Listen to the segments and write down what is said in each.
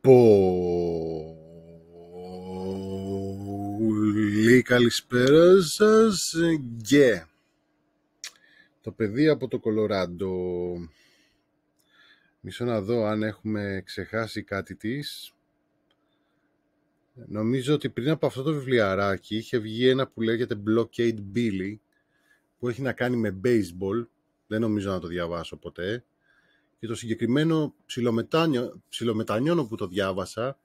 Πολύ καλησπέρα σας και το παιδί από το Κολοράντο. Μισό να δω αν έχουμε ξεχάσει κάτι της. Νομίζω ότι πριν από αυτό το βιβλιαράκι είχε βγει ένα που λέγεται Blockade Billy που έχει να κάνει με baseball. Δεν νομίζω να το διαβάσω ποτέ. Και το συγκεκριμένο ψιλομετανιώνω που το διάβασα,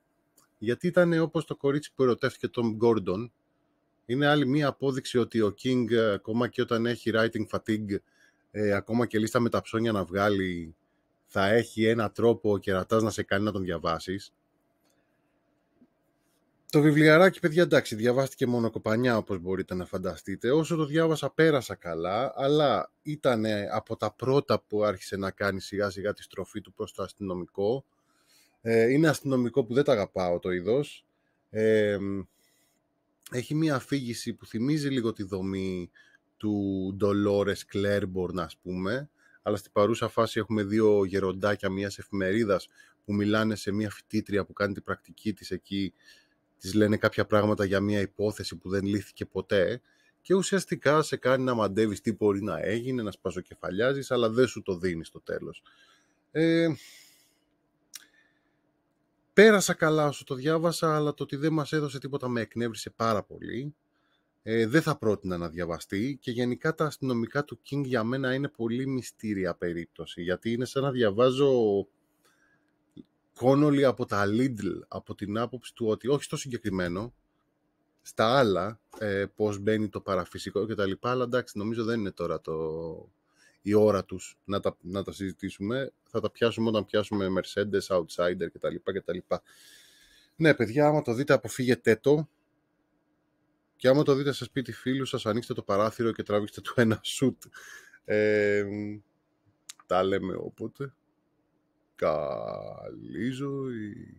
γιατί ήταν όπως το κορίτσι που ερωτεύτηκε τον Gordon. Είναι άλλη μία απόδειξη ότι ο King, ε, ακόμα και όταν έχει writing fatigue, ε, ακόμα και λίστα με τα ψώνια να βγάλει, θα έχει ένα τρόπο ο κερατάς να σε κάνει να τον διαβάσεις. Το βιβλιαράκι, παιδιά, εντάξει, διαβάστηκε μόνο κοπανιά, όπως μπορείτε να φανταστείτε. Όσο το διάβασα, πέρασα καλά, αλλά ήταν από τα πρώτα που άρχισε να κάνει σιγά-σιγά τη στροφή του προς το αστυνομικό. Ε, είναι αστυνομικό που δεν τα αγαπάω το είδος. Ε, έχει μία αφήγηση που θυμίζει λίγο τη δομή του Dolores Κλέρμπορν, ας πούμε, αλλά στην παρούσα φάση έχουμε δύο γεροντάκια μιας εφημερίδας που μιλάνε σε μία φοιτήτρια που κάνει την πρακτική της εκεί της λένε κάποια πράγματα για μια υπόθεση που δεν λύθηκε ποτέ και ουσιαστικά σε κάνει να μαντεύεις τι μπορεί να έγινε, να σπαζοκεφαλιάζεις, αλλά δεν σου το δίνει στο τέλος. Ε, πέρασα καλά όσο το διάβασα, αλλά το ότι δεν μας έδωσε τίποτα με εκνεύρισε πάρα πολύ. Ε, δεν θα πρότεινα να διαβαστεί και γενικά τα αστυνομικά του King για μένα είναι πολύ μυστήρια περίπτωση, γιατί είναι σαν να διαβάζω Κόνολι από τα Lidl, από την άποψη του ότι όχι στο συγκεκριμένο, στα άλλα, ε, πώς μπαίνει το παραφυσικό και τα λοιπά, αλλά εντάξει, νομίζω δεν είναι τώρα το... η ώρα τους να τα, να τα συζητήσουμε. Θα τα πιάσουμε όταν πιάσουμε Mercedes, Outsider κτλ. Ναι, παιδιά, άμα το δείτε, αποφύγετε το. Και άμα το δείτε σε σπίτι φίλους σας, ανοίξτε το παράθυρο και τραβήξτε του ένα σουτ. Ε, τα λέμε όποτε. Καλή ζωή.